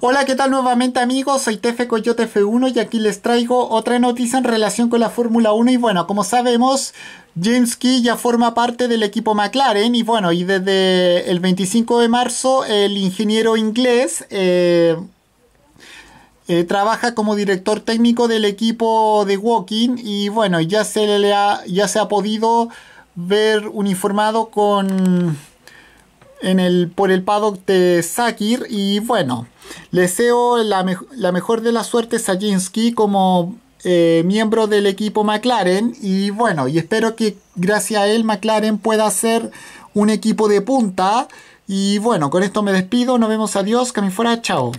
Hola, ¿qué tal nuevamente amigos? Soy Tefe Coyote F1 y aquí les traigo otra noticia en relación con la Fórmula 1 y bueno, como sabemos, James Key ya forma parte del equipo McLaren y bueno, y desde el 25 de marzo el ingeniero inglés... Eh, eh, trabaja como director técnico del equipo de Walking y bueno, ya se le ya se ha podido ver uniformado con en el, por el paddock de Sakir y bueno, deseo la, mejor de la suerte a Jinsky como eh, miembro del equipo McLaren y bueno, y espero que gracias a él McLaren pueda ser un equipo de punta y bueno, con esto me despido, nos vemos, adiós, que me fuera, chao.